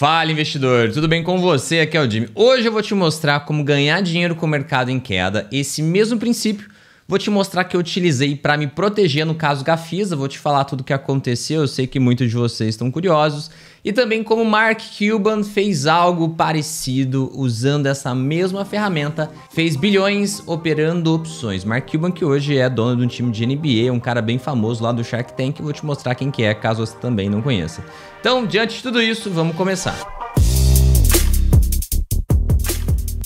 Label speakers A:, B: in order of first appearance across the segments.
A: Fala investidor, tudo bem com você? Aqui é o Jimmy. Hoje eu vou te mostrar como ganhar dinheiro com o mercado em queda, esse mesmo princípio Vou te mostrar que eu utilizei para me proteger no caso Gafisa, vou te falar tudo o que aconteceu, eu sei que muitos de vocês estão curiosos. E também como Mark Cuban fez algo parecido usando essa mesma ferramenta, fez bilhões operando opções. Mark Cuban que hoje é dono de um time de NBA, um cara bem famoso lá do Shark Tank, vou te mostrar quem que é caso você também não conheça. Então, diante de tudo isso, vamos começar.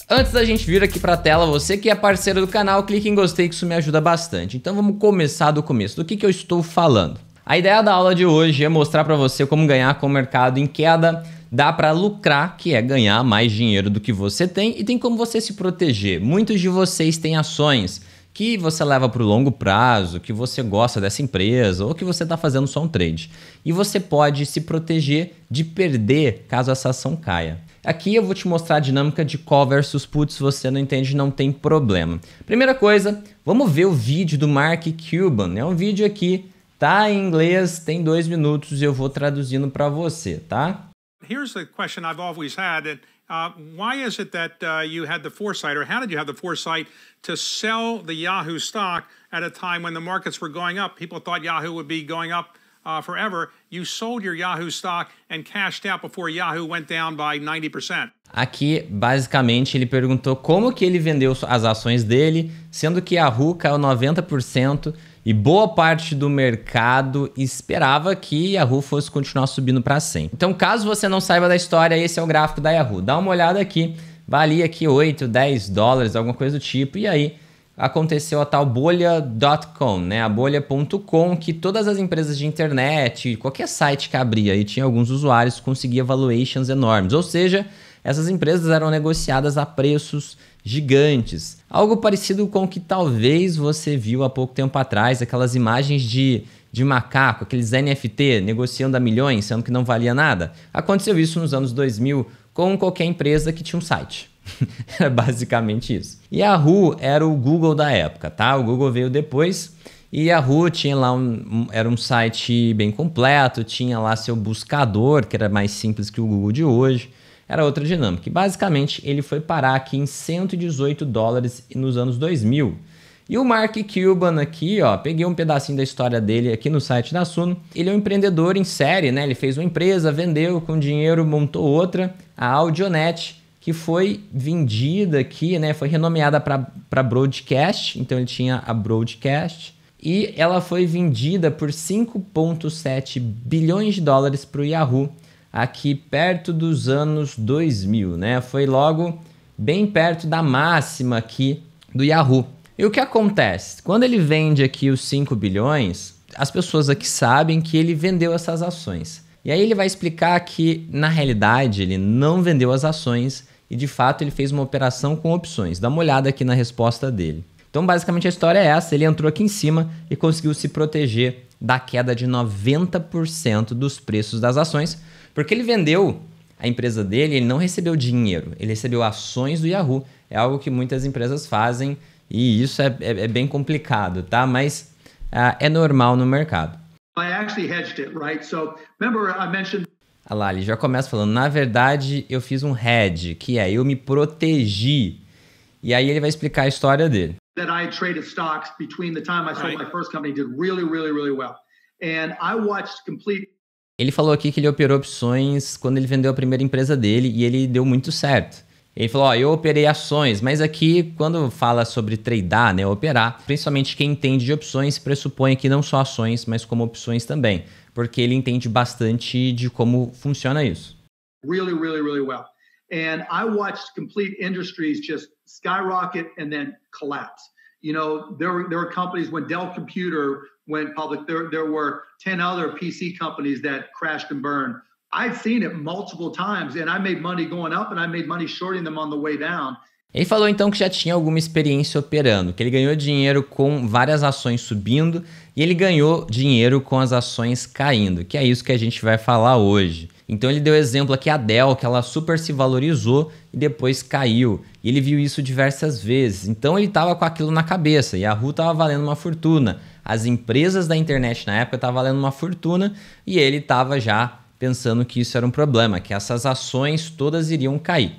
A: Antes da gente vir aqui pra tela, você que é parceiro do canal, clique em gostei que isso me ajuda bastante. Então vamos começar do começo, do que, que eu estou falando. A ideia da aula de hoje é mostrar para você como ganhar com o mercado em queda, dá para lucrar, que é ganhar mais dinheiro do que você tem, e tem como você se proteger. Muitos de vocês têm ações que você leva para o longo prazo, que você gosta dessa empresa ou que você está fazendo só um trade. E você pode se proteger de perder caso essa ação caia. Aqui eu vou te mostrar a dinâmica de call versus put, se você não entende, não tem problema. Primeira coisa, vamos ver o vídeo do Mark Cuban. É um vídeo aqui, tá em inglês, tem dois minutos e eu vou traduzindo para você, tá?
B: Here's the question I've always had. And... Uh, why is it that uh, you had the foresight, or how did you have the foresight to sell the Yahoo stock at a time when the markets were going up? People thought Yahoo would be going up uh, forever, you sold your Yahoo stock and cashed out before Yahoo went down by 90%.
A: Aqui, basicamente, ele perguntou como que ele vendeu as ações dele, sendo que Yahoo caiu 90% e boa parte do mercado esperava que Yahoo fosse continuar subindo para 100. Então, caso você não saiba da história, esse é o gráfico da Yahoo. Dá uma olhada aqui, valia aqui 8, 10 dólares, alguma coisa do tipo, e aí aconteceu a tal bolha.com, né? A bolha.com que todas as empresas de internet, qualquer site que abria e tinha alguns usuários, conseguia valuations enormes. Ou seja, essas empresas eram negociadas a preços gigantes. Algo parecido com o que talvez você viu há pouco tempo atrás, aquelas imagens de, de macaco, aqueles NFT negociando a milhões, sendo que não valia nada. Aconteceu isso nos anos 2000 com qualquer empresa que tinha um site era é basicamente isso. Yahoo era o Google da época, tá? O Google veio depois. E Yahoo tinha lá um, era um site bem completo, tinha lá seu buscador, que era mais simples que o Google de hoje. Era outra dinâmica. E basicamente ele foi parar aqui em 118 dólares nos anos 2000. E o Mark Cuban aqui, ó, peguei um pedacinho da história dele aqui no site da Suno. Ele é um empreendedor em série, né? Ele fez uma empresa, vendeu com dinheiro, montou outra, a Audionet que foi vendida aqui, né? Foi renomeada para Broadcast, então ele tinha a Broadcast. E ela foi vendida por 5,7 bilhões de dólares para o Yahoo, aqui perto dos anos 2000, né? Foi logo bem perto da máxima aqui do Yahoo. E o que acontece? Quando ele vende aqui os 5 bilhões, as pessoas aqui sabem que ele vendeu essas ações. E aí ele vai explicar que, na realidade, ele não vendeu as ações, e de fato ele fez uma operação com opções. Dá uma olhada aqui na resposta dele. Então, basicamente, a história é essa: ele entrou aqui em cima e conseguiu se proteger da queda de 90% dos preços das ações, porque ele vendeu a empresa dele, ele não recebeu dinheiro, ele recebeu ações do Yahoo. É algo que muitas empresas fazem e isso é, é, é bem complicado, tá? Mas uh, é normal no mercado.
B: I actually hedged it, right? So remember I mentioned
A: Olha lá, ele já começa falando, na verdade eu fiz um hedge, que é eu me protegi. E aí ele vai explicar a história dele.
B: That I traded stocks between the time I sold my first company did really, really, really well. And I watched complete
A: ele falou aqui que ele operou opções quando ele vendeu a primeira empresa dele e ele deu muito certo. Ele falou: Ó, eu operei ações, mas aqui, quando fala sobre tradear, né, operar, principalmente quem entende de opções pressupõe que não só ações, mas como opções também, porque ele entende bastante de como funciona isso.
B: Really, really, really well. And I watched complete industries just skyrocket and then collapse. You know, there were, there were companies when Dell Computer went public, there, there were 10 other PC companies that crashed and burned.
A: Ele falou então que já tinha alguma experiência operando, que ele ganhou dinheiro com várias ações subindo e ele ganhou dinheiro com as ações caindo, que é isso que a gente vai falar hoje. Então ele deu exemplo aqui a Dell, que ela super se valorizou e depois caiu. E ele viu isso diversas vezes. Então ele estava com aquilo na cabeça. E a Ru estava valendo uma fortuna. As empresas da internet na época estavam valendo uma fortuna e ele estava já pensando que isso era um problema, que essas ações todas iriam cair.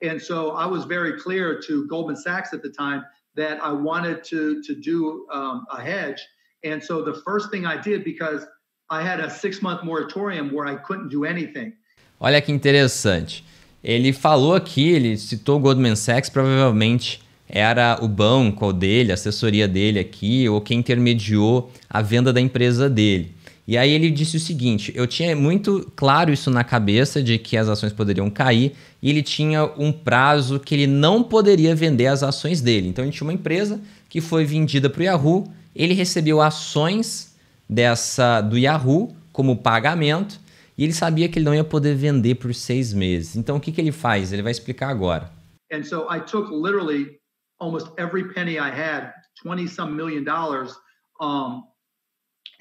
B: And so I was very clear to Goldman Sachs at the time that I wanted to to do um, a hedge. And so the first thing I did because I had a month moratorium where I couldn't do anything.
A: Olha que interessante. Ele falou aqui, ele citou Goldman Sachs, provavelmente era o banco dele, a assessoria dele aqui, ou quem intermediou a venda da empresa dele. E aí ele disse o seguinte: eu tinha muito claro isso na cabeça de que as ações poderiam cair, e ele tinha um prazo que ele não poderia vender as ações dele. Então ele tinha uma empresa que foi vendida para o Yahoo, ele recebeu ações dessa do Yahoo como pagamento, e ele sabia que ele não ia poder vender por seis meses. Então o que, que ele faz? Ele vai explicar agora.
B: And so I took literally almost every penny I had, 20 some million dollars, um,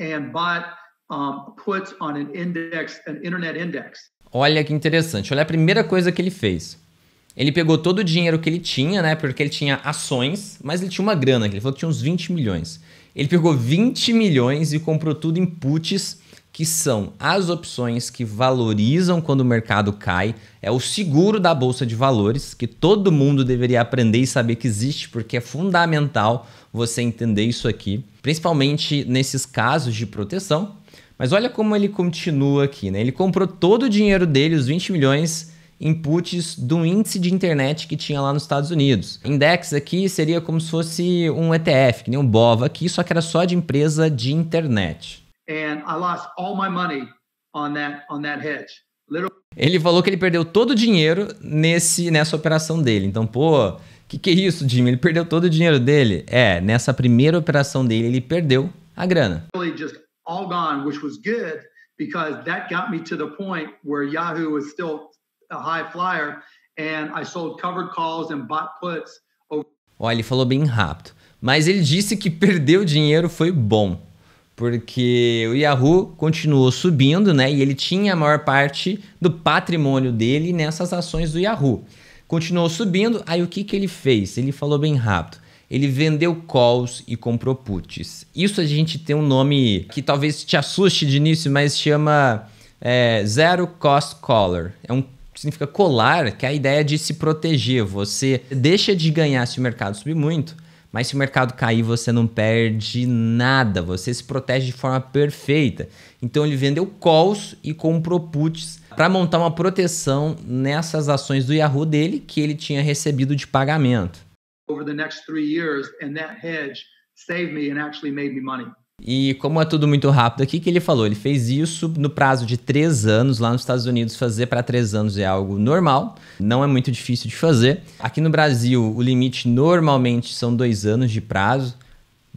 B: and bought um, puts on an index, an internet index.
A: Olha que interessante. Olha a primeira coisa que ele fez. Ele pegou todo o dinheiro que ele tinha, né? Porque ele tinha ações, mas ele tinha uma grana, ele falou que tinha uns 20 milhões. Ele pegou 20 milhões e comprou tudo em puts, que são as opções que valorizam quando o mercado cai. É o seguro da bolsa de valores, que todo mundo deveria aprender e saber que existe, porque é fundamental você entender isso aqui, principalmente nesses casos de proteção, mas olha como ele continua aqui, né? Ele comprou todo o dinheiro dele, os 20 milhões, em puts do índice de internet que tinha lá nos Estados Unidos. Index aqui seria como se fosse um ETF, que nem um BOVA aqui, só que era só de empresa de internet.
B: And I lost all my money on that on that hedge. Literally.
A: Ele falou que ele perdeu todo o dinheiro nesse nessa operação dele. Então, pô, que que é isso, Jimmy? Ele perdeu todo o dinheiro dele? É, nessa primeira operação dele ele perdeu a grana.
B: just all gone, which was good because that got me to the point where Yahoo was still a high flyer and I sold covered calls and bought puts.
A: Olha, ele falou bem rápido, mas ele disse que perdeu dinheiro foi bom, porque o Yahoo continuou subindo, né? E ele tinha a maior parte do patrimônio dele nessas ações do Yahoo. Continuou subindo, aí o que, que ele fez? Ele falou bem rápido ele vendeu calls e comprou puts. Isso a gente tem um nome que talvez te assuste de início, mas chama é, Zero Cost Collar. É um significa colar, que é a ideia de se proteger. Você deixa de ganhar se o mercado subir muito, mas se o mercado cair, você não perde nada. Você se protege de forma perfeita. Então ele vendeu calls e comprou puts para montar uma proteção nessas ações do Yahoo dele que ele tinha recebido de pagamento
B: over the next three years, and that hedge saved me and actually made me money.
A: E como é tudo muito rápido aqui, que ele falou, ele fez isso no prazo de três anos lá nos Estados Unidos. Fazer para três anos é algo normal, não é muito difícil de fazer. Aqui no Brasil, o limite normalmente são dois anos de prazo.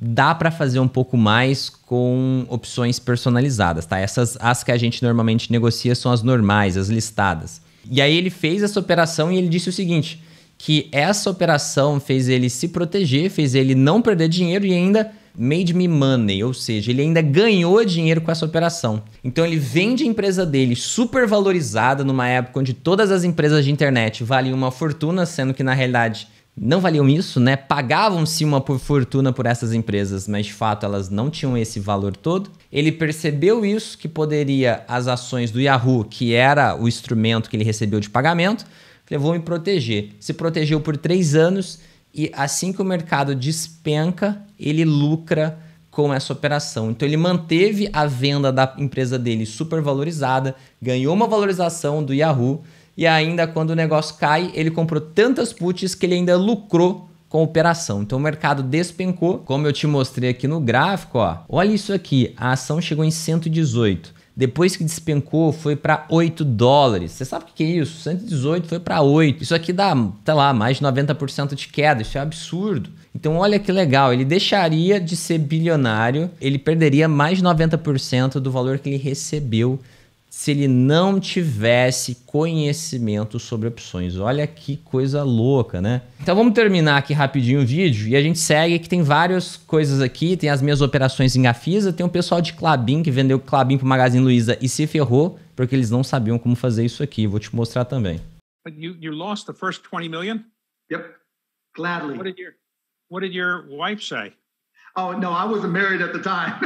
A: Dá para fazer um pouco mais com opções personalizadas, tá? Essas as que a gente normalmente negocia são as normais, as listadas. E aí ele fez essa operação e ele disse o seguinte: que essa operação fez ele se proteger, fez ele não perder dinheiro e ainda made me money, ou seja, ele ainda ganhou dinheiro com essa operação. Então ele vende a empresa dele super valorizada numa época onde todas as empresas de internet valiam uma fortuna, sendo que na realidade não valiam isso, né? Pagavam-se uma fortuna por essas empresas, mas de fato elas não tinham esse valor todo. Ele percebeu isso que poderia as ações do Yahoo, que era o instrumento que ele recebeu de pagamento, Falei, vou me proteger. Se protegeu por três anos e assim que o mercado despenca, ele lucra com essa operação. Então ele manteve a venda da empresa dele super valorizada, ganhou uma valorização do Yahoo e ainda quando o negócio cai, ele comprou tantas puts que ele ainda lucrou com a operação. Então o mercado despencou, como eu te mostrei aqui no gráfico, ó. Olha isso aqui, a ação chegou em 118. Depois que despencou, foi para 8 dólares. Você sabe o que é isso? 118 foi para 8. Isso aqui dá, sei tá lá, mais de 90% de queda. Isso é um absurdo. Então, olha que legal. Ele deixaria de ser bilionário, ele perderia mais de 90% do valor que ele recebeu se ele não tivesse conhecimento sobre opções. Olha que coisa louca, né? Então vamos terminar aqui rapidinho o vídeo e a gente segue que tem várias coisas aqui, tem as minhas operações em Gafisa, tem o um pessoal de Clabin que vendeu Clabin para o Magazine Luiza e se ferrou porque eles não sabiam como fazer isso aqui. Vou te mostrar
B: também. you you lost the first 20 million? Yep. Gladly. What did your What did your wife say? Oh no, I wasn't married at the time,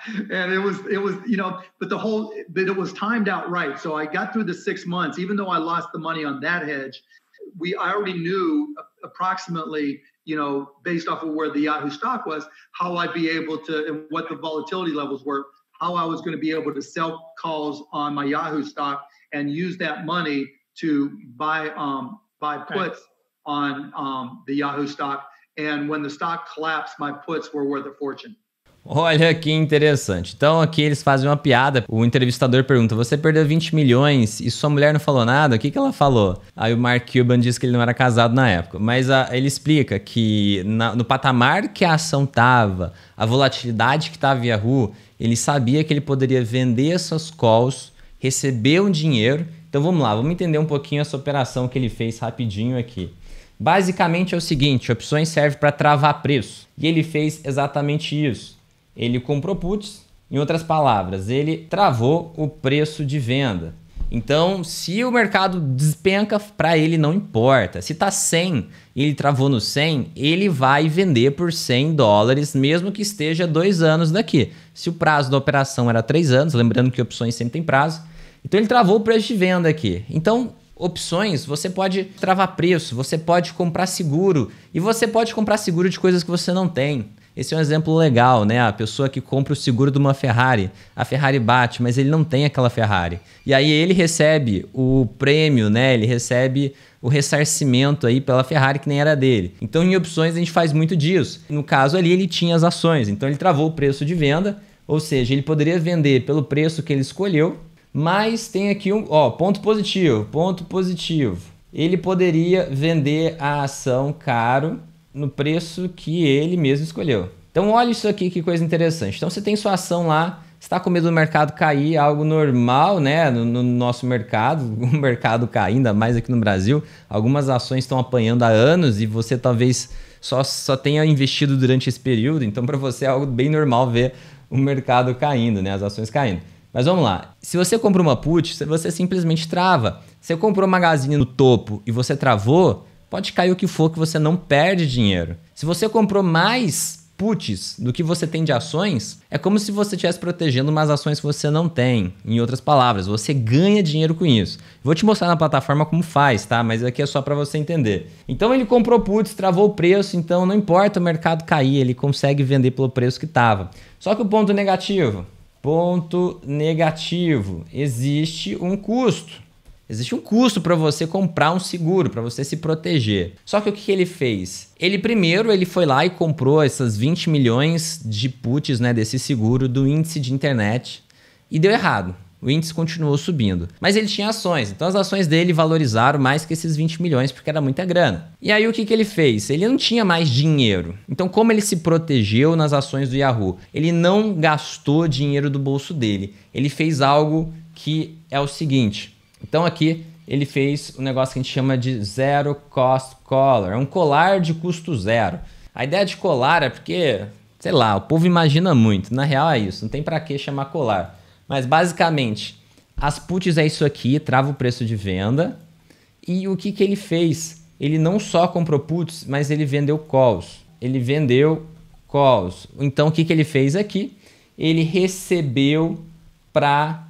B: and it was it was you know, but the whole but it was timed out right. So I got through the six months, even though I lost the money on that hedge. We I already knew approximately you know based off of where the Yahoo stock was, how I'd be able to and what the volatility levels were, how I was going to be able to sell calls on my Yahoo stock and use that money to buy um buy puts on um the Yahoo stock And when the stock collapsed, my puts were worth a fortune.
A: Olha que interessante. Então aqui eles fazem uma piada. O entrevistador pergunta: Você perdeu 20 milhões e sua mulher não falou nada? O que, que ela falou? Aí o Mark Cuban diz que ele não era casado na época. Mas a, ah, ele explica que na, no patamar que a ação estava, a volatilidade que estava em Yahoo, ele sabia que ele poderia vender essas calls, receber um dinheiro. Então vamos lá, vamos entender um pouquinho essa operação que ele fez rapidinho aqui. Basicamente é o seguinte, opções serve para travar preço. E ele fez exatamente isso. Ele comprou puts, em outras palavras, ele travou o preço de venda. Então, se o mercado despenca, para ele não importa. Se tá 100 e ele travou no 100, ele vai vender por 100 dólares, mesmo que esteja dois anos daqui. Se o prazo da operação era três anos, lembrando que opções sempre tem prazo, então ele travou o preço de venda aqui. Então, opções, você pode travar preço, você pode comprar seguro e você pode comprar seguro de coisas que você não tem. Esse é um exemplo legal, né? A pessoa que compra o seguro de uma Ferrari, a Ferrari bate, mas ele não tem aquela Ferrari. E aí ele recebe o prêmio, né? Ele recebe o ressarcimento aí pela Ferrari que nem era dele. Então, em opções a gente faz muito disso. No caso ali ele tinha as ações, então ele travou o preço de venda, ou seja, ele poderia vender pelo preço que ele escolheu mas tem aqui um ó, ponto positivo, ponto positivo. Ele poderia vender a ação caro no preço que ele mesmo escolheu. Então olha isso aqui que coisa interessante. Então você tem sua ação lá, está com medo do mercado cair, algo normal, né, no, no nosso mercado, o mercado cai ainda mais aqui no Brasil. Algumas ações estão apanhando há anos e você talvez só, só tenha investido durante esse período, então para você é algo bem normal ver o mercado caindo, né, as ações caindo. Mas vamos lá. Se você comprou uma put, você simplesmente trava. Você comprou uma Magazine no topo e você travou, pode cair o que for que você não perde dinheiro. Se você comprou mais puts do que você tem de ações, é como se você estivesse protegendo umas ações que você não tem. Em outras palavras, você ganha dinheiro com isso. Vou te mostrar na plataforma como faz, tá? Mas aqui é só para você entender. Então ele comprou puts, travou o preço, então não importa o mercado cair, ele consegue vender pelo preço que estava. Só que o ponto negativo, Ponto negativo: existe um custo. Existe um custo para você comprar um seguro, para você se proteger. Só que o que ele fez? Ele primeiro ele foi lá e comprou essas 20 milhões de puts né, desse seguro do índice de internet e deu errado o índice continuou subindo. Mas ele tinha ações, então as ações dele valorizaram mais que esses 20 milhões, porque era muita grana. E aí o que, que ele fez? Ele não tinha mais dinheiro. Então, como ele se protegeu nas ações do Yahoo? Ele não gastou dinheiro do bolso dele. Ele fez algo que é o seguinte. Então, aqui ele fez um negócio que a gente chama de zero cost collar, é um colar de custo zero. A ideia de colar é porque, sei lá, o povo imagina muito, na real é isso, não tem para que chamar colar. Mas basicamente, as puts é isso aqui, trava o preço de venda. E o que, que ele fez? Ele não só comprou puts, mas ele vendeu calls. Ele vendeu calls. Então o que, que ele fez aqui? Ele recebeu para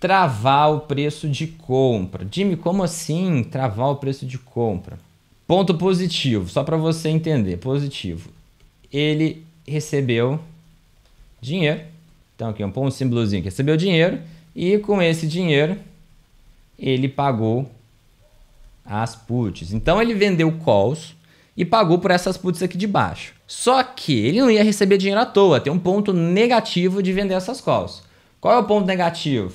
A: travar o preço de compra. Jimmy, como assim travar o preço de compra? Ponto positivo, só para você entender, positivo. Ele recebeu dinheiro então aqui, um ponto símbolozinho que recebeu dinheiro e com esse dinheiro ele pagou as puts. Então ele vendeu calls e pagou por essas puts aqui de baixo. Só que ele não ia receber dinheiro à toa, tem um ponto negativo de vender essas calls. Qual é o ponto negativo?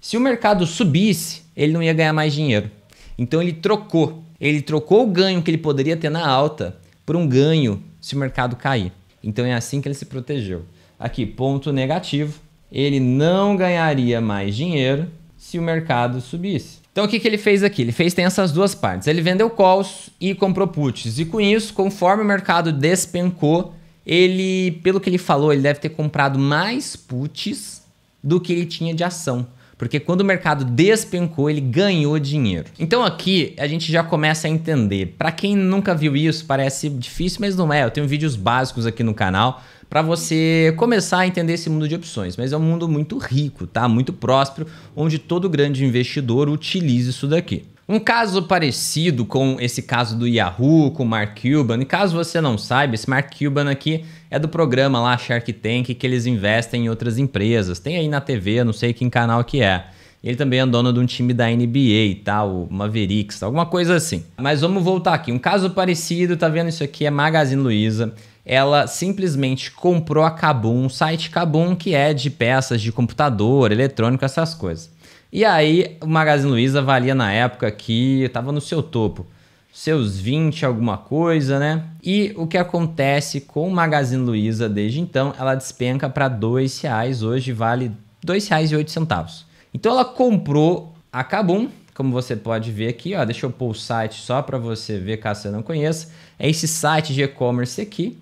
A: Se o mercado subisse, ele não ia ganhar mais dinheiro. Então ele trocou. Ele trocou o ganho que ele poderia ter na alta por um ganho se o mercado cair. Então é assim que ele se protegeu aqui ponto negativo, ele não ganharia mais dinheiro se o mercado subisse. Então o que, que ele fez aqui? Ele fez tem essas duas partes. Ele vendeu calls e comprou puts. E com isso, conforme o mercado despencou, ele, pelo que ele falou, ele deve ter comprado mais puts do que ele tinha de ação. Porque quando o mercado despencou, ele ganhou dinheiro. Então aqui a gente já começa a entender. Para quem nunca viu isso, parece difícil, mas não é. Eu tenho vídeos básicos aqui no canal para você começar a entender esse mundo de opções. Mas é um mundo muito rico, tá? Muito próspero, onde todo grande investidor utiliza isso daqui. Um caso parecido com esse caso do Yahoo, com o Mark Cuban, e caso você não saiba, esse Mark Cuban aqui é do programa lá Shark Tank que eles investem em outras empresas. Tem aí na TV, não sei que canal que é. Ele também é dono de um time da NBA, tá? O Mavericks, alguma coisa assim. Mas vamos voltar aqui. Um caso parecido, tá vendo isso aqui? É Magazine Luiza ela simplesmente comprou a Kabum, um site Kabum que é de peças de computador, eletrônico, essas coisas. E aí o Magazine Luiza valia na época que estava no seu topo, seus 20 alguma coisa, né? E o que acontece com o Magazine Luiza desde então, ela despenca para R$ reais, hoje vale R$ centavos. Então ela comprou a Kabum, como você pode ver aqui, ó, deixa eu pôr o site só para você ver caso você não conheça. É esse site de e-commerce aqui.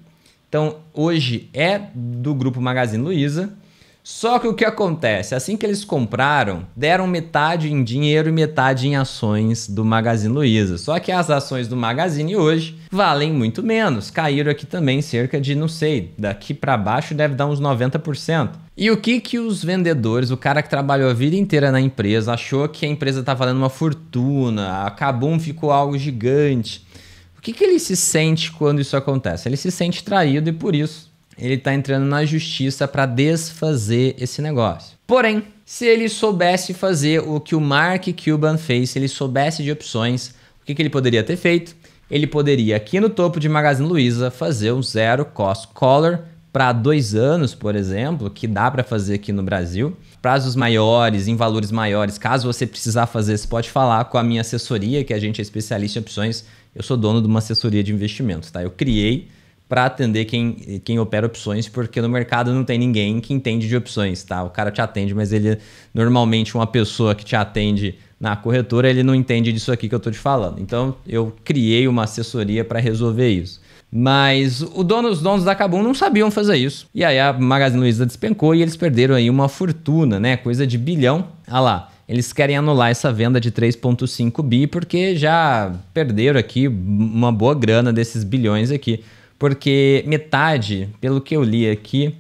A: Então, hoje é do grupo Magazine Luiza. Só que o que acontece? Assim que eles compraram, deram metade em dinheiro e metade em ações do Magazine Luiza. Só que as ações do Magazine hoje valem muito menos. Caíram aqui também cerca de, não sei, daqui para baixo deve dar uns 90%. E o que que os vendedores, o cara que trabalhou a vida inteira na empresa, achou que a empresa tá valendo uma fortuna, a Kabum ficou algo gigante. O que, que ele se sente quando isso acontece? Ele se sente traído e por isso ele está entrando na justiça para desfazer esse negócio. Porém, se ele soubesse fazer o que o Mark Cuban fez, se ele soubesse de opções, o que, que ele poderia ter feito? Ele poderia, aqui no topo de Magazine Luiza, fazer um zero cost collar para dois anos, por exemplo, que dá para fazer aqui no Brasil. Prazos maiores, em valores maiores, caso você precisar fazer, você pode falar com a minha assessoria, que a gente é especialista em opções eu sou dono de uma assessoria de investimentos, tá? Eu criei para atender quem, quem opera opções, porque no mercado não tem ninguém que entende de opções, tá? O cara te atende, mas ele normalmente uma pessoa que te atende na corretora, ele não entende disso aqui que eu estou te falando. Então, eu criei uma assessoria para resolver isso. Mas o dono, os donos da Cabum não sabiam fazer isso. E aí a Magazine Luiza despencou e eles perderam aí uma fortuna, né? Coisa de bilhão. Ah lá, eles querem anular essa venda de 3,5 bi porque já perderam aqui uma boa grana desses bilhões aqui. Porque metade, pelo que eu li aqui,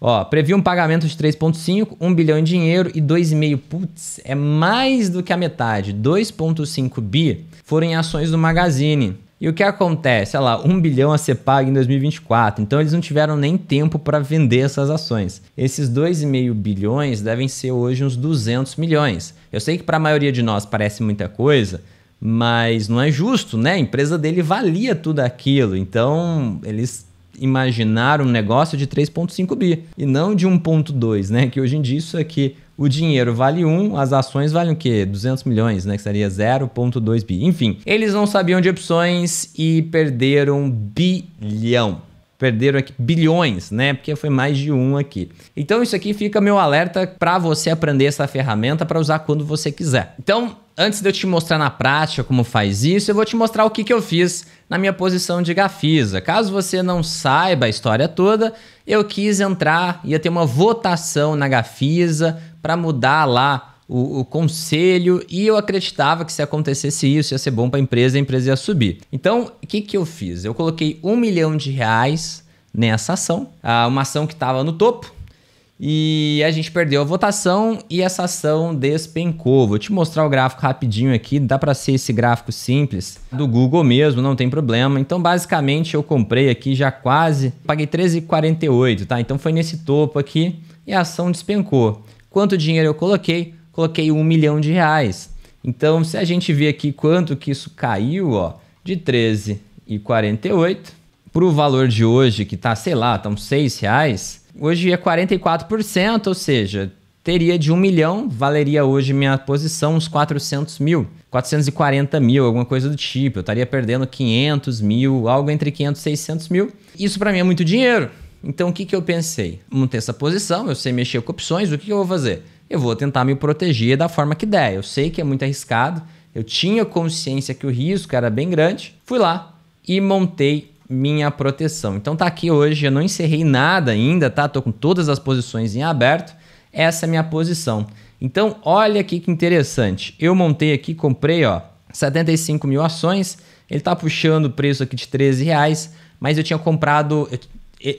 A: ó, previu um pagamento de 3,5, 1 bilhão em dinheiro e 2,5. Putz, é mais do que a metade. 2,5 bi foram em ações do Magazine. E o que acontece? Olha lá, 1 bilhão a ser pago em 2024. Então eles não tiveram nem tempo para vender essas ações. Esses 2,5 bilhões devem ser hoje uns 200 milhões. Eu sei que para a maioria de nós parece muita coisa, mas não é justo, né? A empresa dele valia tudo aquilo. Então eles imaginaram um negócio de 3,5 bi e não de 1,2, né? Que hoje em dia isso aqui o dinheiro vale 1, as ações valem o quê? 200 milhões, né? Que seria 0,2 bi. Enfim, eles não sabiam de opções e perderam bilhão. Perderam aqui bilhões, né? Porque foi mais de um aqui. Então, isso aqui fica meu alerta para você aprender essa ferramenta para usar quando você quiser. Então, antes de eu te mostrar na prática como faz isso, eu vou te mostrar o que, que eu fiz na minha posição de gafisa. Caso você não saiba a história toda, eu quis entrar, ia ter uma votação na gafisa para mudar lá o, o, conselho e eu acreditava que se acontecesse isso ia ser bom para a empresa, a empresa ia subir. Então, o que, que eu fiz? Eu coloquei um milhão de reais nessa ação, uma ação que estava no topo, e a gente perdeu a votação e essa ação despencou. Vou te mostrar o gráfico rapidinho aqui, dá para ser esse gráfico simples do Google mesmo, não tem problema. Então, basicamente eu comprei aqui já quase, paguei 13,48, tá? Então foi nesse topo aqui e a ação despencou. Quanto dinheiro eu coloquei? Coloquei um milhão de reais. Então, se a gente ver aqui quanto que isso caiu, ó, de 13,48 para o valor de hoje, que está, sei lá, tá estão 6 reais, hoje é 44%, ou seja, teria de 1 milhão, valeria hoje minha posição uns 400 mil, 440 mil, alguma coisa do tipo. Eu estaria perdendo 500 mil, algo entre 500 e 600 mil. Isso para mim é muito dinheiro. Então o que, que eu pensei? montei essa posição, eu sei mexer com opções, o que, que eu vou fazer? Eu vou tentar me proteger da forma que der. Eu sei que é muito arriscado, eu tinha consciência que o risco era bem grande. Fui lá e montei minha proteção. Então tá aqui hoje, eu não encerrei nada ainda, tá? Tô com todas as posições em aberto. Essa é a minha posição. Então olha aqui que interessante. Eu montei aqui, comprei, ó, 75 mil ações. Ele tá puxando o preço aqui de 13 reais, mas eu tinha comprado, eu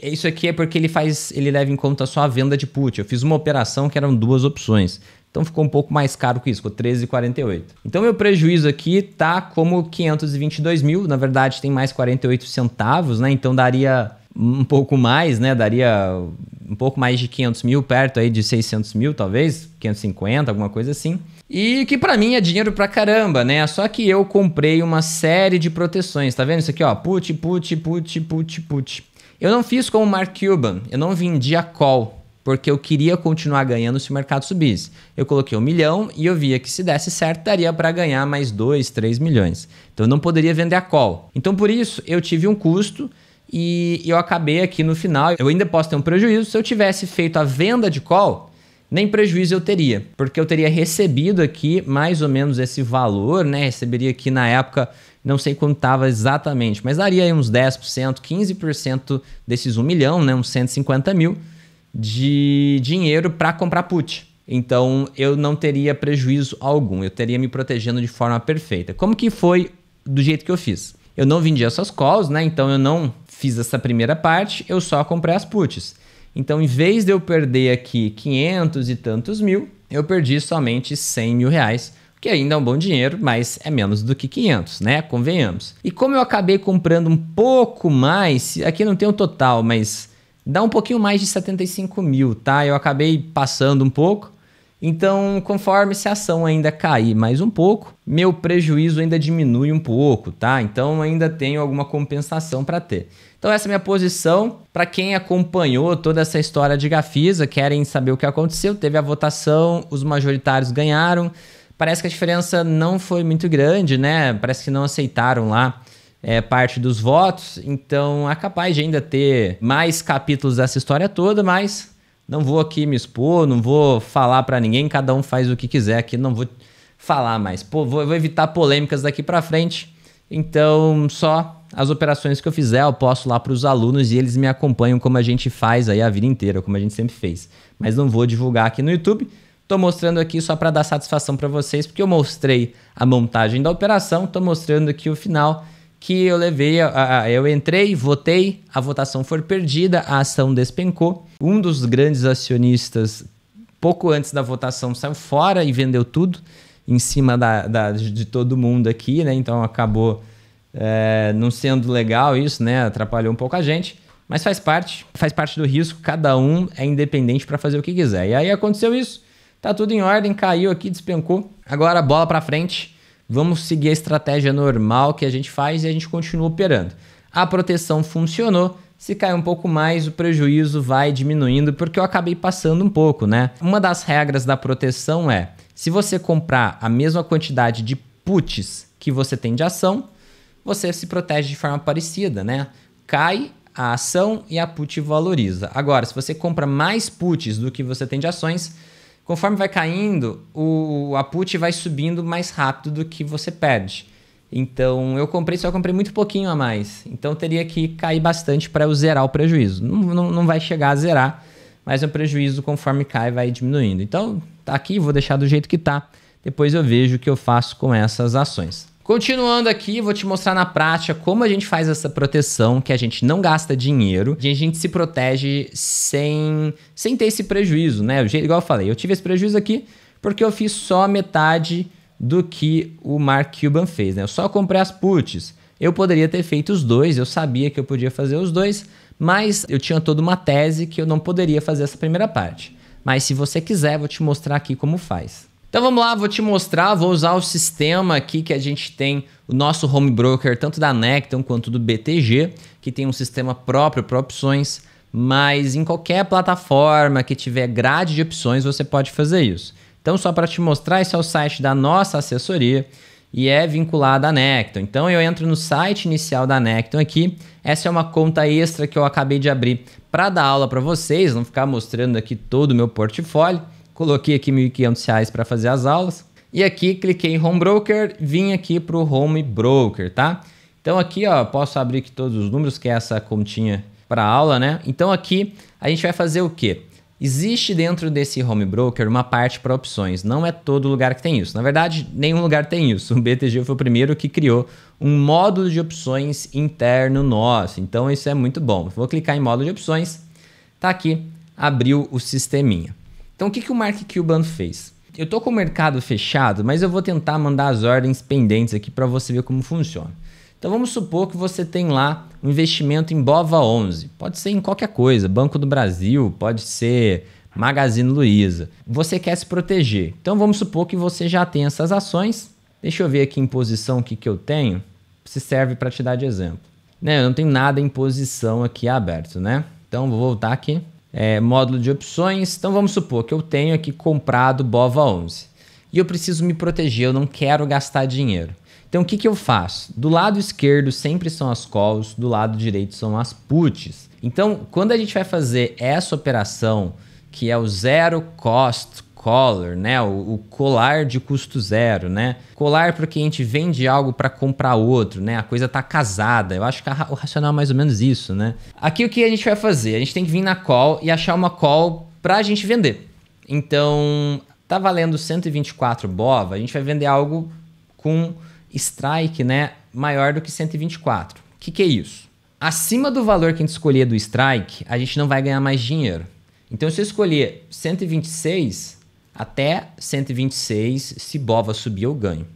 A: isso aqui é porque ele faz, ele leva em conta só a venda de put. Eu fiz uma operação que eram duas opções. Então ficou um pouco mais caro que isso, ficou 13,48. Então meu prejuízo aqui tá como 522 mil, na verdade tem mais 48 centavos, né? Então daria um pouco mais, né? Daria um pouco mais de 500 mil, perto aí de 600 mil talvez, 550, alguma coisa assim. E que para mim é dinheiro para caramba, né? Só que eu comprei uma série de proteções, tá vendo isso aqui, ó? Put, put, put, put, put. Eu não fiz como Mark Cuban, eu não vendi a call, porque eu queria continuar ganhando se o mercado subisse. Eu coloquei um milhão e eu via que se desse certo, daria para ganhar mais 2, 3 milhões. Então eu não poderia vender a call. Então por isso eu tive um custo e eu acabei aqui no final. Eu ainda posso ter um prejuízo. Se eu tivesse feito a venda de call, nem prejuízo eu teria, porque eu teria recebido aqui mais ou menos esse valor, né? Receberia aqui na época não sei quanto estava exatamente, mas daria aí uns 10%, 15% desses 1 milhão, né, uns 150 mil de dinheiro para comprar put. Então eu não teria prejuízo algum, eu teria me protegendo de forma perfeita. Como que foi do jeito que eu fiz? Eu não vendi essas calls, né? Então eu não fiz essa primeira parte, eu só comprei as puts. Então, em vez de eu perder aqui 500 e tantos mil, eu perdi somente 100 mil reais que ainda é um bom dinheiro, mas é menos do que 500, né? Convenhamos. E como eu acabei comprando um pouco mais, aqui não tem o um total, mas dá um pouquinho mais de 75 mil, tá? Eu acabei passando um pouco. Então, conforme se a ação ainda cair mais um pouco, meu prejuízo ainda diminui um pouco, tá? Então, ainda tenho alguma compensação para ter. Então, essa é a minha posição. Para quem acompanhou toda essa história de Gafisa, querem saber o que aconteceu, teve a votação, os majoritários ganharam. Parece que a diferença não foi muito grande, né? Parece que não aceitaram lá é, parte dos votos, então é capaz de ainda ter mais capítulos dessa história toda, mas não vou aqui me expor, não vou falar para ninguém, cada um faz o que quiser aqui, não vou falar mais. Pô, vou, vou evitar polêmicas daqui para frente, então só as operações que eu fizer, eu posso lá para os alunos e eles me acompanham como a gente faz aí a vida inteira, como a gente sempre fez. Mas não vou divulgar aqui no YouTube, Estou mostrando aqui só para dar satisfação para vocês, porque eu mostrei a montagem da operação, estou mostrando aqui o final que eu levei, a, a, eu entrei, votei, a votação foi perdida, a ação despencou. Um dos grandes acionistas, pouco antes da votação, saiu fora e vendeu tudo em cima da, da de todo mundo aqui, né? Então acabou é, não sendo legal isso, né? Atrapalhou um pouco a gente. Mas faz parte, faz parte do risco, cada um é independente para fazer o que quiser. E aí aconteceu isso. Tá tudo em ordem, caiu aqui, despencou. Agora bola para frente. Vamos seguir a estratégia normal que a gente faz e a gente continua operando. A proteção funcionou. Se cair um pouco mais, o prejuízo vai diminuindo, porque eu acabei passando um pouco, né? Uma das regras da proteção é: se você comprar a mesma quantidade de puts que você tem de ação, você se protege de forma parecida, né? Cai a ação e a put valoriza. Agora, se você compra mais puts do que você tem de ações, Conforme vai caindo, o, a put vai subindo mais rápido do que você perde. Então eu comprei, só comprei muito pouquinho a mais. Então teria que cair bastante para eu zerar o prejuízo. Não, não, não, vai chegar a zerar, mas o prejuízo conforme cai vai diminuindo. Então tá aqui, vou deixar do jeito que tá. Depois eu vejo o que eu faço com essas ações. Continuando aqui, vou te mostrar na prática como a gente faz essa proteção, que a gente não gasta dinheiro, e a gente se protege sem, sem ter esse prejuízo, né? Igual eu falei, eu tive esse prejuízo aqui porque eu fiz só metade do que o Mark Cuban fez, né? Eu só comprei as puts. Eu poderia ter feito os dois, eu sabia que eu podia fazer os dois, mas eu tinha toda uma tese que eu não poderia fazer essa primeira parte. Mas se você quiser, vou te mostrar aqui como faz. Então vamos lá, vou te mostrar, vou usar o sistema aqui que a gente tem, o nosso home broker, tanto da Necton quanto do BTG, que tem um sistema próprio para opções, mas em qualquer plataforma que tiver grade de opções, você pode fazer isso. Então só para te mostrar, esse é o site da nossa assessoria e é vinculado à Necton. Então eu entro no site inicial da Necton aqui. Essa é uma conta extra que eu acabei de abrir para dar aula para vocês, não ficar mostrando aqui todo o meu portfólio coloquei aqui R$ 1.500 para fazer as aulas. E aqui cliquei em Home Broker, vim aqui para o Home Broker, tá? Então aqui, ó, posso abrir aqui todos os números, que é essa continha para aula, né? Então aqui a gente vai fazer o quê? Existe dentro desse Home Broker uma parte para opções, não é todo lugar que tem isso. Na verdade, nenhum lugar tem isso. O BTG foi o primeiro que criou um módulo de opções interno nosso, então isso é muito bom. Vou clicar em módulo de opções, tá aqui, abriu o sisteminha. Então, o que, que o Mark Cuban fez? Eu tô com o mercado fechado, mas eu vou tentar mandar as ordens pendentes aqui para você ver como funciona. Então, vamos supor que você tem lá um investimento em Bova 11. Pode ser em qualquer coisa, Banco do Brasil, pode ser Magazine Luiza. Você quer se proteger. Então, vamos supor que você já tem essas ações. Deixa eu ver aqui em posição o que, que eu tenho. Se serve para te dar de exemplo. Né, eu não tenho nada em posição aqui aberto, né? Então, vou voltar aqui é, módulo de opções. Então vamos supor que eu tenho aqui comprado BOVA11 e eu preciso me proteger, eu não quero gastar dinheiro. Então o que, que eu faço? Do lado esquerdo sempre são as calls, do lado direito são as puts. Então quando a gente vai fazer essa operação, que é o zero cost collar, né? O, o, colar de custo zero, né? Colar para a gente vende algo para comprar outro, né? A coisa tá casada. Eu acho que a, o racional é mais ou menos isso, né? Aqui o que a gente vai fazer? A gente tem que vir na call e achar uma call para a gente vender. Então, tá valendo 124 BOVA, a gente vai vender algo com strike, né? Maior do que 124. O que, que é isso? Acima do valor que a gente escolher do strike, a gente não vai ganhar mais dinheiro. Então, se eu escolher 126, até 126, se BOVA subir, eu ganho.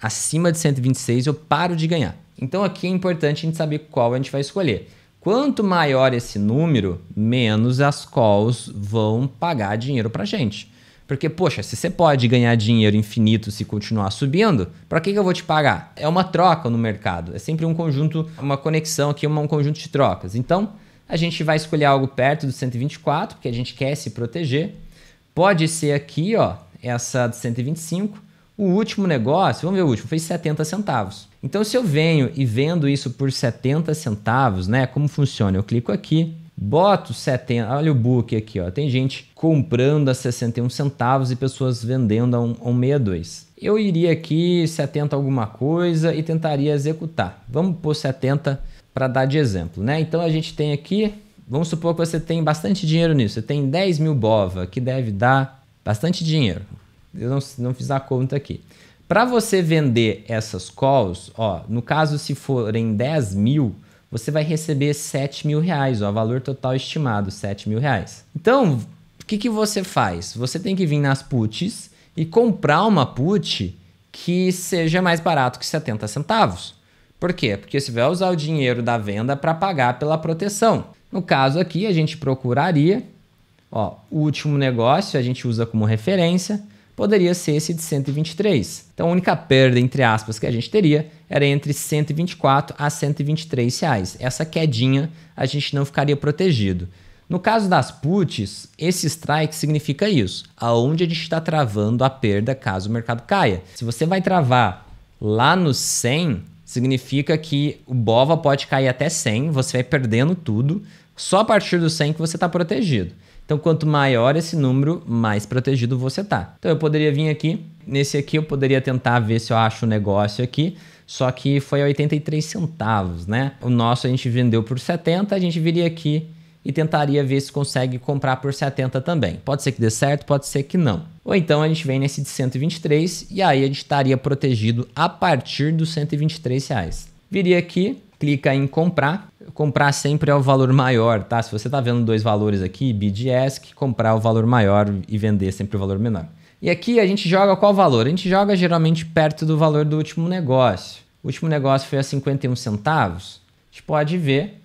A: Acima de 126, eu paro de ganhar. Então aqui é importante a gente saber qual a gente vai escolher. Quanto maior esse número, menos as calls vão pagar dinheiro para gente. Porque, poxa, se você pode ganhar dinheiro infinito se continuar subindo, para que, que eu vou te pagar? É uma troca no mercado. É sempre um conjunto, uma conexão aqui, um conjunto de trocas. Então, a gente vai escolher algo perto do 124, porque a gente quer se proteger. Pode ser aqui, ó, essa de 125. O último negócio, vamos ver o último, foi 70 centavos. Então, se eu venho e vendo isso por 70 centavos, né? Como funciona? Eu clico aqui, boto 70, olha o book aqui, ó. Tem gente comprando a 61 centavos e pessoas vendendo a 162. Eu iria aqui 70 alguma coisa e tentaria executar. Vamos pôr 70 para dar de exemplo, né? Então a gente tem aqui vamos supor que você tem bastante dinheiro nisso, você tem 10 mil BOVA, que deve dar bastante dinheiro. Eu não, não fiz a conta aqui. Para você vender essas calls, ó, no caso se forem 10 mil, você vai receber 7 mil reais, ó, valor total estimado, 7 mil reais. Então, o que, que você faz? Você tem que vir nas puts e comprar uma put que seja mais barato que 70 centavos. Por quê? Porque você vai usar o dinheiro da venda para pagar pela proteção. No caso aqui, a gente procuraria, ó, o último negócio a gente usa como referência, poderia ser esse de 123. Então a única perda, entre aspas, que a gente teria era entre 124 a 123 reais. Essa quedinha a gente não ficaria protegido. No caso das puts, esse strike significa isso, aonde a gente está travando a perda caso o mercado caia. Se você vai travar lá no 100, significa que o BOVA pode cair até 100, você vai perdendo tudo, só a partir do 100 que você está protegido. Então, quanto maior esse número, mais protegido você está. Então, eu poderia vir aqui, nesse aqui eu poderia tentar ver se eu acho o um negócio aqui, só que foi a 83 centavos, né? O nosso a gente vendeu por 70, a gente viria aqui e tentaria ver se consegue comprar por 70 também. Pode ser que dê certo, pode ser que não. Ou então a gente vem nesse de 123 e aí a gente estaria protegido a partir dos 123 reais. Viria aqui, clica em comprar. Comprar sempre é o valor maior, tá? Se você está vendo dois valores aqui, bid e ask, comprar é o valor maior e vender é sempre o valor menor. E aqui a gente joga qual valor? A gente joga geralmente perto do valor do último negócio. O último negócio foi a 51 centavos. A gente pode ver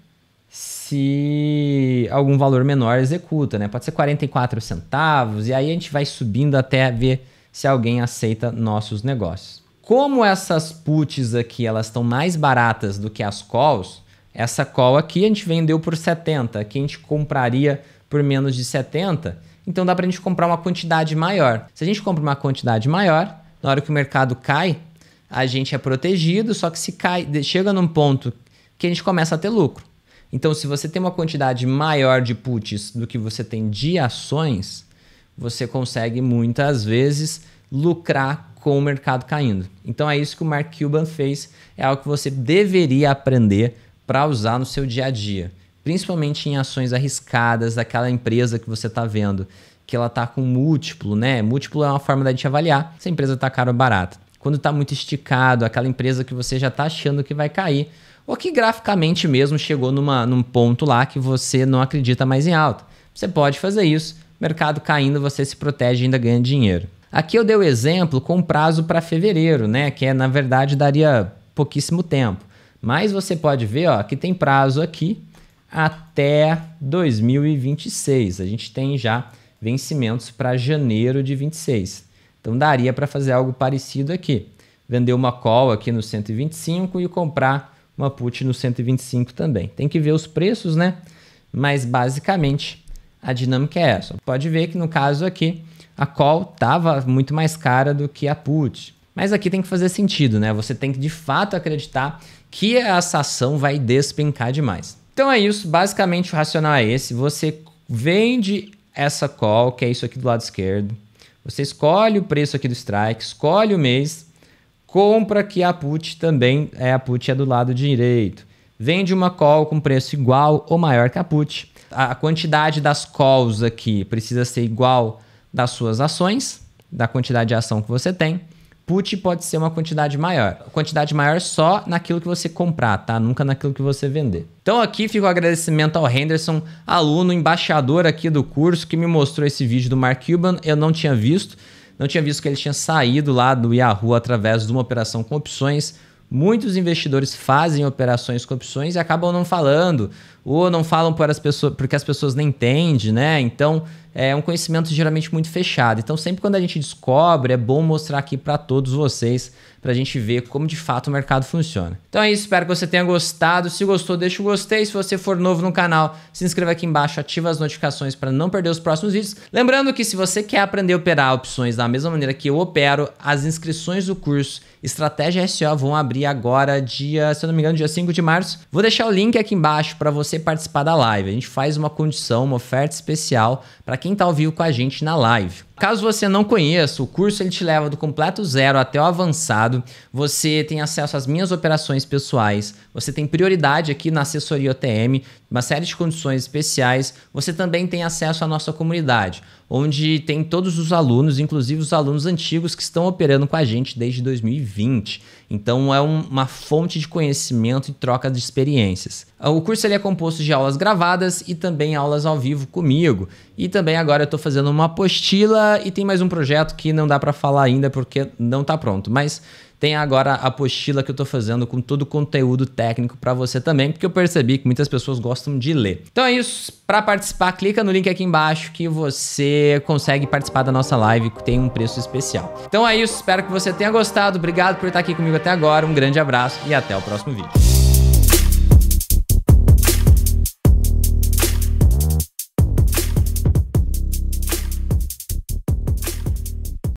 A: se algum valor menor executa, né? Pode ser 44 centavos, e aí a gente vai subindo até ver se alguém aceita nossos negócios. Como essas puts aqui elas estão mais baratas do que as calls, essa call aqui a gente vendeu por 70, que a gente compraria por menos de 70, então dá para a gente comprar uma quantidade maior. Se a gente compra uma quantidade maior, na hora que o mercado cai, a gente é protegido, só que se cai, chega num ponto que a gente começa a ter lucro. Então, se você tem uma quantidade maior de puts do que você tem de ações, você consegue muitas vezes lucrar com o mercado caindo. Então, é isso que o Mark Cuban fez, é algo que você deveria aprender para usar no seu dia a dia, principalmente em ações arriscadas daquela empresa que você está vendo, que ela está com múltiplo, né? Múltiplo é uma forma da gente avaliar se a empresa está cara ou barata. Quando está muito esticado, aquela empresa que você já está achando que vai cair, ou que graficamente mesmo chegou numa, num ponto lá que você não acredita mais em alta. Você pode fazer isso, mercado caindo, você se protege e ainda ganha dinheiro. Aqui eu dei o exemplo com prazo para fevereiro, né? Que é, na verdade daria pouquíssimo tempo. Mas você pode ver ó, que tem prazo aqui até 2026. A gente tem já vencimentos para janeiro de 26. Então daria para fazer algo parecido aqui. Vender uma call aqui no 125 e comprar uma put no 125 também. Tem que ver os preços, né? Mas basicamente a dinâmica é essa. Pode ver que no caso aqui a call estava muito mais cara do que a put. Mas aqui tem que fazer sentido, né? Você tem que de fato acreditar que essa ação vai despencar demais. Então é isso, basicamente o racional é esse. Você vende essa call, que é isso aqui do lado esquerdo. Você escolhe o preço aqui do strike, escolhe o mês Compra que a put também é a put é do lado direito. Vende uma call com preço igual ou maior que a put. A quantidade das calls aqui precisa ser igual das suas ações, da quantidade de ação que você tem. Put pode ser uma quantidade maior. Quantidade maior só naquilo que você comprar, tá? Nunca naquilo que você vender. Então aqui fica o agradecimento ao Henderson, aluno, embaixador aqui do curso, que me mostrou esse vídeo do Mark Cuban. Eu não tinha visto não tinha visto que ele tinha saído lá do Yahoo através de uma operação com opções. Muitos investidores fazem operações com opções e acabam não falando, ou não falam para as pessoas, porque as pessoas não entendem, né? Então, é um conhecimento geralmente muito fechado. Então, sempre quando a gente descobre, é bom mostrar aqui para todos vocês para a gente ver como de fato o mercado funciona. Então é isso, espero que você tenha gostado. Se gostou, deixa o gostei. Se você for novo no canal, se inscreva aqui embaixo, ativa as notificações para não perder os próximos vídeos. Lembrando que se você quer aprender a operar opções da mesma maneira que eu opero, as inscrições do curso Estratégia SEO vão abrir agora dia, se eu não me engano, dia 5 de março. Vou deixar o link aqui embaixo para você participar da live. A gente faz uma condição, uma oferta especial para quem está ao vivo com a gente na live. Caso você não conheça, o curso ele te leva do completo zero até o avançado. Você tem acesso às minhas operações pessoais, você tem prioridade aqui na assessoria OTM, uma série de condições especiais. Você também tem acesso à nossa comunidade, onde tem todos os alunos, inclusive os alunos antigos que estão operando com a gente desde 2020. Então é um, uma fonte de conhecimento e troca de experiências. Ah, o curso ele é composto de aulas gravadas e também aulas ao vivo comigo. E também agora eu estou fazendo uma apostila e tem mais um projeto que não dá para falar ainda porque não está pronto. Mas tem agora a apostila que eu estou fazendo com todo o conteúdo técnico para você também, porque eu percebi que muitas pessoas gostam de ler. Então é isso. Para participar, clica no link aqui embaixo que você consegue participar da nossa live, que tem um preço especial. Então é isso. Espero que você tenha gostado. Obrigado por estar aqui comigo até agora. Um grande abraço e até o próximo vídeo.